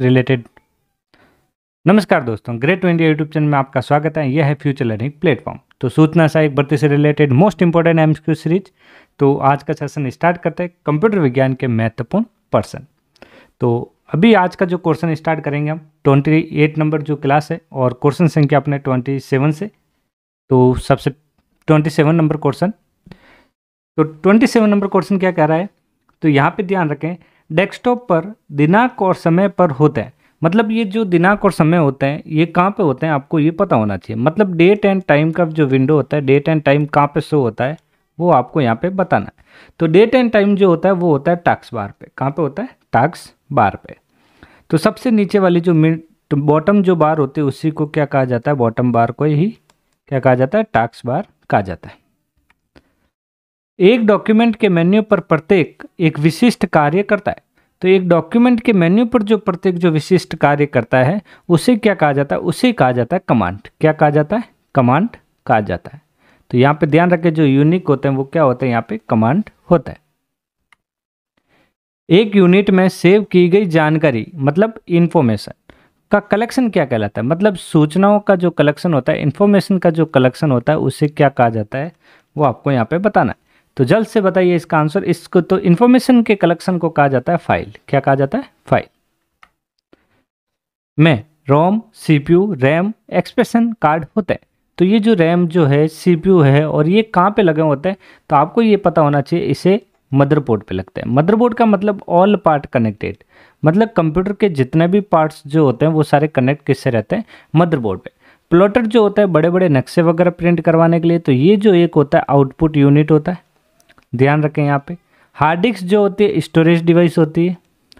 related नमस्कार दोस्तों great to India YouTube channel में आपका स्वागत है यह है फ्यूचर लर्निंग प्लेटफॉर्म तो सूचना एक भर्ती से related most important M series तो आज का सेशन स्टार्ट करते हैं कंप्यूटर विज्ञान के महत्वपूर्ण पर्सन तो अभी आज का जो क्वेश्चन स्टार्ट करेंगे हम ट्वेंटी एट नंबर जो क्लास है और क्वेश्चन संख्या अपने ट्वेंटी सेवन से तो सबसे ट्वेंटी सेवन नंबर क्वेश्चन तो ट्वेंटी सेवन नंबर क्वेश्चन क्या कह रहा है तो यहाँ पे ध्यान रखें डेस्कटॉप पर दिनांक और समय पर होता है मतलब ये जो दिनांक और समय होते हैं ये कहाँ पे होते हैं आपको ये पता होना चाहिए मतलब डेट एंड टाइम का जो विंडो होता है डेट एंड टाइम कहाँ पे शो होता है वो आपको यहाँ पे बताना है तो डेट एंड टाइम जो होता है वो होता है टैक्स बार पे कहाँ पे होता है टैक्स बार पे तो सबसे नीचे वाली जो मिड तो बॉटम जो बार होती है उसी को क्या कहा जाता है बॉटम बार को ही क्या कहा जाता है टैक्स बार कहा जाता है एक डॉक्यूमेंट के मेन्यू पर प्रत्येक एक विशिष्ट कार्य करता है तो एक डॉक्यूमेंट के मेन्यू पर जो प्रत्येक जो विशिष्ट कार्य करता है उसे क्या कहा जाता है उसे कहा जाता है कमांड क्या कहा जाता है कमांड कहा जाता है तो यहाँ पे ध्यान रखें जो यूनिक होते हैं वो क्या होते हैं यहाँ पे कमांड होता है एक यूनिट में सेव की गई जानकारी मतलब इन्फॉर्मेशन का कलेक्शन क्या कहलाता है मतलब सूचनाओं का जो कलेक्शन होता है इन्फॉर्मेशन का जो कलेक्शन होता है उसे क्या कहा जाता है वो आपको यहाँ पे बताना है तो जल्द से बताइए इसका आंसर इसको तो इन्फॉर्मेशन के कलेक्शन को कहा जाता है फाइल क्या कहा जाता है फाइल में ROM CPU RAM expansion card होते हैं तो ये जो रैम जो है सीपीयू है और ये कहाँ पे लगे होते हैं तो आपको ये पता होना चाहिए इसे मदरबोर्ड पे लगता है मदरबोर्ड का मतलब ऑल पार्ट कनेक्टेड मतलब कंप्यूटर के जितने भी पार्ट्स जो होते हैं वो सारे कनेक्ट किससे रहते हैं मदरबोर्ड पे प्लॉटर जो होता है बड़े बड़े नक्शे वगैरह प्रिंट करवाने के लिए तो ये जो एक होता है आउटपुट यूनिट होता है ध्यान रखें यहाँ पे हार्ड डिस्क जो होती है स्टोरेज डिवाइस होती है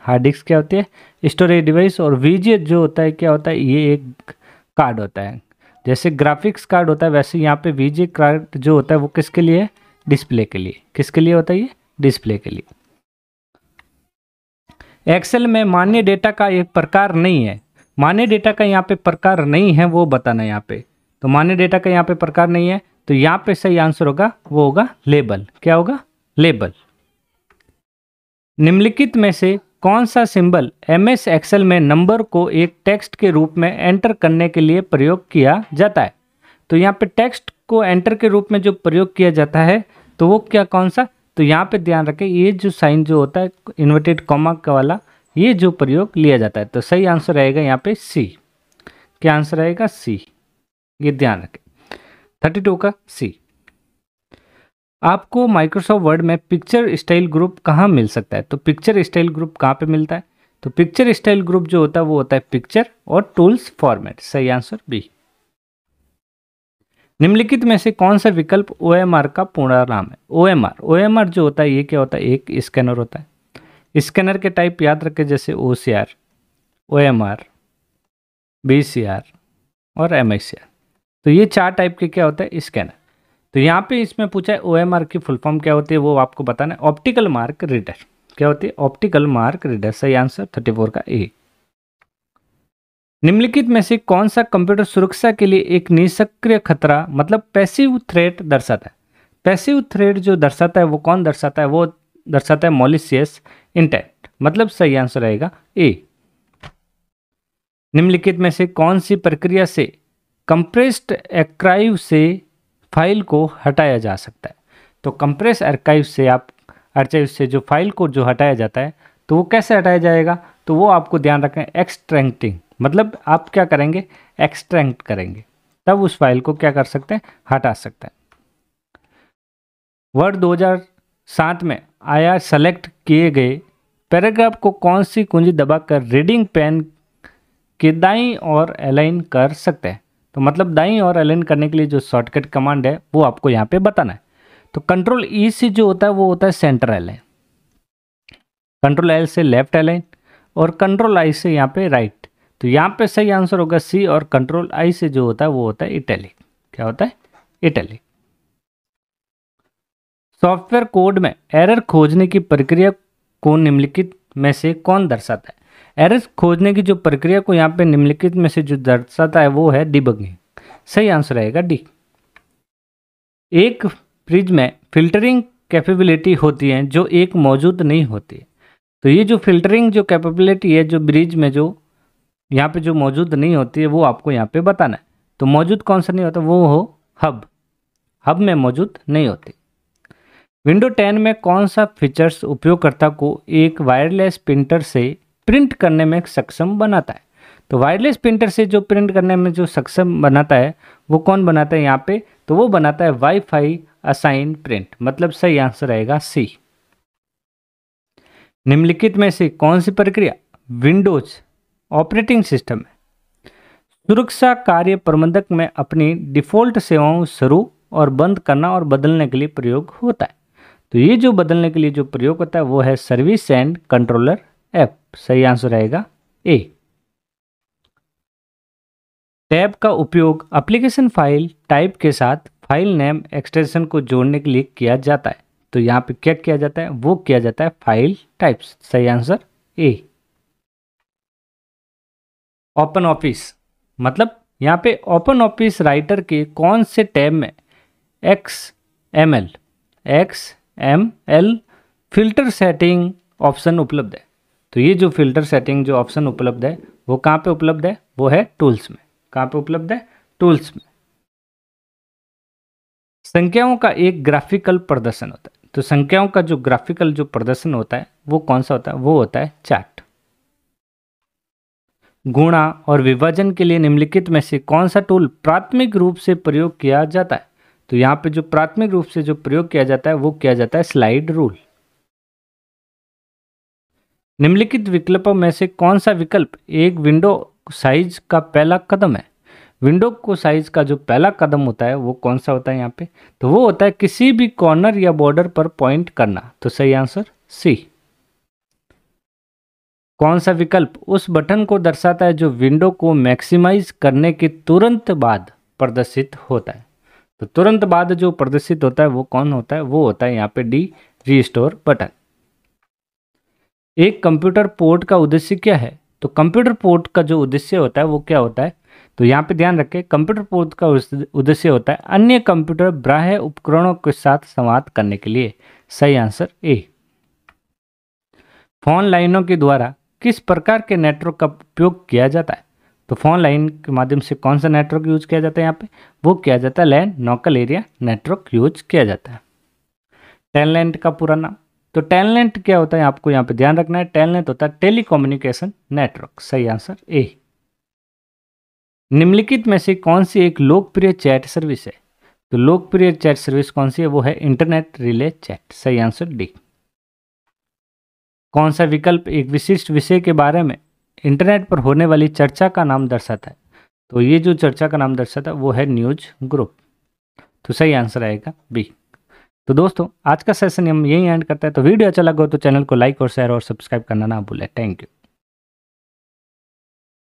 हार्ड डिस्क क्या होती है स्टोरेज डिवाइस और वी जो होता है क्या होता है ये एक कार्ड होता है जैसे ग्राफिक्स कार्ड होता है वैसे यहाँ पे वी कार्ड जो होता है वो किसके लिए है डिस्प्ले के लिए किसके लिए होता है ये डिस्प्ले के लिए एक्सेल में मान्य डेटा का एक प्रकार नहीं है मान्य डेटा का यहाँ पे प्रकार नहीं है वो बताना यहाँ पे तो मान्य डेटा का यहाँ पे प्रकार नहीं है तो यहां पे सही आंसर होगा वो होगा लेबल क्या होगा लेबल निम्नलिखित में से कौन सा सिंबल एम एस एक्सेल में नंबर को एक टेक्स्ट के रूप में एंटर करने के लिए प्रयोग किया जाता है तो यहां पे टेक्स्ट को एंटर के रूप में जो प्रयोग किया जाता है तो वो क्या कौन सा तो यहां पे ध्यान रखें ये जो साइन जो होता है इन्वर्टेड कॉमा का वाला ये जो प्रयोग लिया जाता है तो सही आंसर रहेगा यहाँ पे सी क्या आंसर रहेगा सी ये ध्यान रखें थर्टी टू का सी आपको माइक्रोसॉफ्ट वर्ड में पिक्चर स्टाइल ग्रुप कहाँ मिल सकता है तो पिक्चर स्टाइल ग्रुप कहाँ पे मिलता है तो पिक्चर स्टाइल ग्रुप जो होता है वो होता है पिक्चर और टूल्स फॉर्मेट सही आंसर बी निम्नलिखित में से कौन सा विकल्प ओ का पूर्ण नाम है ओ एम जो होता है ये क्या होता है एक स्कैनर होता है स्कैनर के टाइप याद रखें जैसे O C R O M और एम तो ये चार टाइप के क्या होता है स्कैनर तो यहाँ पे इसमें पूछा है ओ की फुल फॉर्म क्या होती है वो आपको बताना है ऑप्टिकल मार्क रीडर क्या होती है ऑप्टिकल मार्क रीडर सही आंसर थर्टी फोर का ए निम्नलिखित में से कौन सा कंप्यूटर सुरक्षा के लिए एक निष्क्रिय खतरा मतलब पैसिव थ्रेट दर्शाता है पैसिव थ्रेट जो दर्शाता है वो कौन दर्शाता है वो दर्शाता है मॉलिशियस इंटेंट मतलब सही आंसर रहेगा ए निम्नलिखित में से कौन सी प्रक्रिया से कंप्रेस्ड एक्राइव से फाइल को हटाया जा सकता है तो कंप्रेस आर्काइव से आप आर्चाइव से जो फाइल को जो हटाया जाता है तो वो कैसे हटाया जाएगा तो वो आपको ध्यान रखें एक्सट्रैक्टिंग मतलब आप क्या करेंगे एक्सट्रैक्ट करेंगे तब उस फाइल को क्या कर सकते हैं हटा सकते हैं वर्ड 2007 में आया सेलेक्ट किए गए पैराग्राफ को कौन सी कुंजी दबाकर रीडिंग पेन के दाई और अलाइन कर सकते हैं तो मतलब दाई और अलाइन करने के लिए जो शॉर्टकट कमांड है वो आपको यहाँ पे बताना है तो कंट्रोल ई e से जो होता है वो होता है सेंटर अलाइन कंट्रोल एल से लेफ्ट अलाइन और कंट्रोल आई से यहाँ पे राइट तो यहाँ पे सही आंसर होगा सी और कंट्रोल आई से जो होता है वो होता है इटैलिक क्या होता है इटैलिक सॉफ्टवेयर कोड में एरर खोजने की प्रक्रिया को निम्नलिखित में से कौन दर्शाता है एरर्स खोजने की जो प्रक्रिया को यहाँ पे निम्नलिखित में से जो दर्शाता है वो है डिबगिंग सही आंसर रहेगा डी एक फ्रिज में फिल्टरिंग कैपेबिलिटी होती है जो एक मौजूद नहीं होती तो ये जो फिल्टरिंग जो कैपेबिलिटी है जो ब्रिज में जो यहाँ पे जो मौजूद नहीं होती है वो आपको यहाँ पे बताना है तो मौजूद कौन सा नहीं होता वो हो हब हब में मौजूद नहीं होती विंडो 10 में कौन सा फीचर्स उपयोगकर्ता को एक वायरलेस प्रिंटर से प्रिंट करने में सक्षम बनाता है तो वायरलेस प्रिंटर से जो प्रिंट करने में जो सक्षम बनाता है वो कौन बनाता है यहाँ पे तो वो बनाता है वाईफाई असाइन प्रिंट मतलब सही आंसर आएगा सी निम्नलिखित में से कौन सी प्रक्रिया विंडोज ऑपरेटिंग सिस्टम है सुरक्षा कार्य प्रबंधक में अपनी डिफ़ॉल्ट सेवाओं शुरू और बंद करना और बदलने के लिए प्रयोग होता है तो ये जो बदलने के लिए जो प्रयोग होता है वो है सर्विस एंड कंट्रोलर ऐप सही आंसर रहेगा ए टैब का उपयोग एप्लीकेशन फाइल टाइप के साथ फाइल नेम एक्सटेंशन को जोड़ने के लिए किया जाता है तो यहाँ पे क्या किया जाता है वो किया जाता है फाइल टाइप्स सही आंसर ए ओपन ऑफिस मतलब यहाँ पे ओपन ऑफिस राइटर के कौन से टैब में X M L X M L filter setting option उपलब्ध है तो ये जो फिल्टर सेटिंग जो ऑप्शन उपलब्ध है वो कहाँ पे उपलब्ध है वो है टूल्स में कहाँ पे उपलब्ध है टूल्स में संख्याओं का एक ग्राफिकल प्रदर्शन होता है तो संख्याओं का जो ग्राफिकल जो प्रदर्शन होता है वो कौन सा होता है वो होता है चार्ट गुणा और विभाजन के लिए निम्नलिखित में से कौन सा टूल प्राथमिक रूप से प्रयोग किया जाता है तो यहाँ पे जो प्राथमिक रूप से जो प्रयोग किया जाता है वो किया जाता है स्लाइड रूल निम्नलिखित विकल्पों में से कौन सा विकल्प एक विंडो साइज का पहला कदम है विंडो को साइज का जो पहला कदम होता है वो कौन सा होता है यहाँ पे तो वो होता है किसी भी कॉर्नर या बॉर्डर पर पॉइंट करना तो सही आंसर सी कौन सा विकल्प उस बटन को दर्शाता है जो विंडो को मैक्सिमाइज करने के तुरंत बाद प्रदर्शित होता है तो तुरंत बाद जो प्रदर्शित होता है वो कौन होता है वो होता है यहाँ पे डी रीस्टोर बटन एक कंप्यूटर पोर्ट का उद्देश्य क्या है तो कंप्यूटर पोर्ट का जो उद्देश्य होता है वो क्या होता है तो यहाँ पे ध्यान रखें कंप्यूटर पोर्ट का उद्देश्य होता है अन्य कंप्यूटर ब्राह्य उपकरणों के साथ संवाद करने के लिए सही आंसर ए फोन लाइनों के द्वारा किस प्रकार के नेटवर्क का उपयोग किया जाता है तो फोन लाइन के माध्यम से कौन सा नेटवर्क यूज किया जाता है यहाँ पे वो किया जाता है land local area network use किया जाता है टेन का पूरा नाम तो टेलनेट क्या होता है आपको यहाँ पे ध्यान रखना है टेलनेट होता है टेलीकोम्युनिकेशन नेटवर्क सही आंसर ए निम्नलिखित में से कौन सी एक लोकप्रिय चैट सर्विस है तो लोकप्रिय चैट सर्विस कौन सी है वो है इंटरनेट रिले चैट सही आंसर डी कौन सा विकल्प एक विशिष्ट विषय के बारे में इंटरनेट पर होने वाली चर्चा का नाम दर्शाता है तो ये जो चर्चा का नाम दर्शाता है वो है न्यूज ग्रुप तो सही आंसर आएगा बी तो दोस्तों आज का सेशन हम यहीं एंड करते हैं तो वीडियो अच्छा लगा हो तो चैनल को लाइक और शेयर और सब्सक्राइब करना ना भूलें थैंक यू